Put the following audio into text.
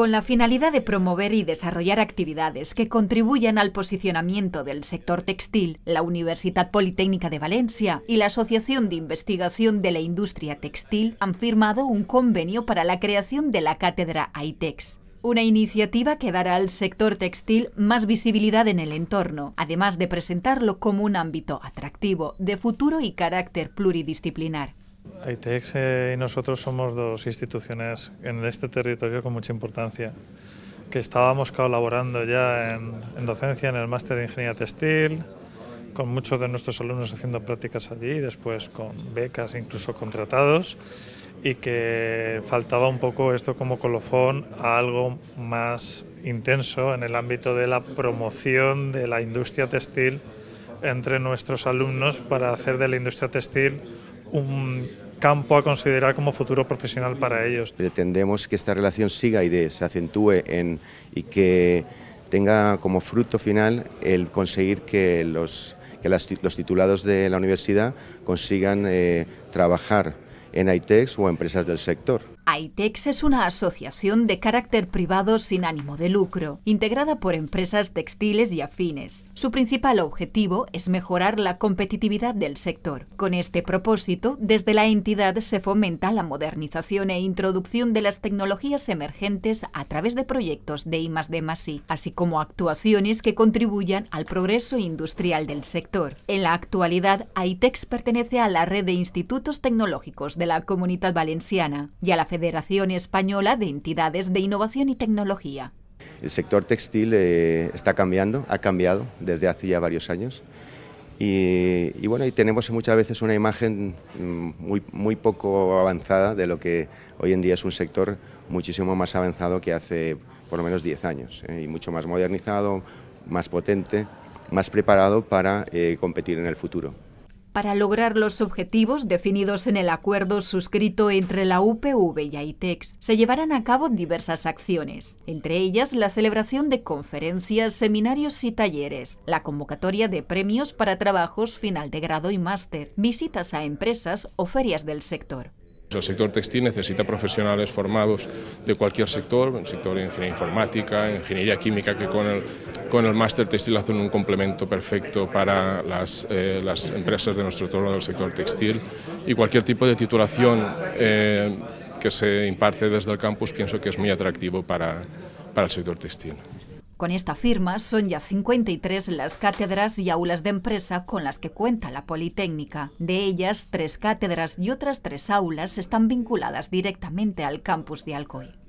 con la finalidad de promover y desarrollar actividades que contribuyan al posicionamiento del sector textil, la Universidad Politécnica de Valencia y la Asociación de Investigación de la Industria Textil han firmado un convenio para la creación de la cátedra ITEX una iniciativa que dará al sector textil más visibilidad en el entorno, además de presentarlo como un ámbito atractivo, de futuro y carácter pluridisciplinar itx eh, y nosotros somos dos instituciones en este territorio con mucha importancia, que estábamos colaborando ya en, docencia en el máster de Ingeniería Textil, con muchos de nuestros alumnos haciendo prácticas allí, después con becas, incluso contratados, y que faltaba un poco esto como colofón a algo más intenso en el ámbito de la promoción de la industria textil entre nuestros alumnos para hacer de la industria textil un campo a considerar como futuro profesional para ellos. Pretendemos que esta relación siga y se acentúe en, y que tenga como fruto final el conseguir que los, titulados de la universidad consigan eh, trabajar en ITEX o empresas del sector. AITEX es una asociación de carácter privado sin ánimo de lucro, integrada por empresas textiles y afines. Su principal objetivo es mejorar la competitividad del sector. Con este propósito, desde la entidad se fomenta la modernización e introducción de las tecnologías emergentes a través de proyectos de I+, D+, I, así como actuaciones que contribuyan al progreso industrial del sector. En la actualidad, AITEX pertenece a la red de institutos tecnológicos de la Comunidad Valenciana y a la Federación Federación Española de Entidades de Innovación y Tecnología. El sector textil eh, está cambiando, ha cambiado desde hace ya varios años. Y, bueno, y tenemos muchas veces una imagen mm, muy, poco avanzada de lo que hoy en día es un sector muchísimo más avanzado que hace por lo menos 10 años, eh, y mucho más modernizado, más potente, más preparado para eh, competir en el futuro para lograr los objetivos definidos en el acuerdo suscrito entre la UPV y AITEX, se llevarán a cabo diversas acciones, entre ellas la celebración de conferencias, seminarios y talleres, la convocatoria de premios para trabajos final de grado y máster, visitas a empresas o ferias del sector. El sector textil necesita profesionales formados de cualquier sector, el sector de ingeniería informática, ingeniería química, que con el, máster textil hacen un complemento perfecto para eh, las, empresas de nuestro entorno del sector textil y cualquier tipo de titulación eh, que se imparte desde el campus pienso que es muy atractivo para, para el sector textil. Con esta firma son ya 53 las cátedras y aulas de empresa con las que cuenta la Politécnica. De ellas, tres cátedras y otras tres aulas están vinculadas directamente al campus de Alcoy.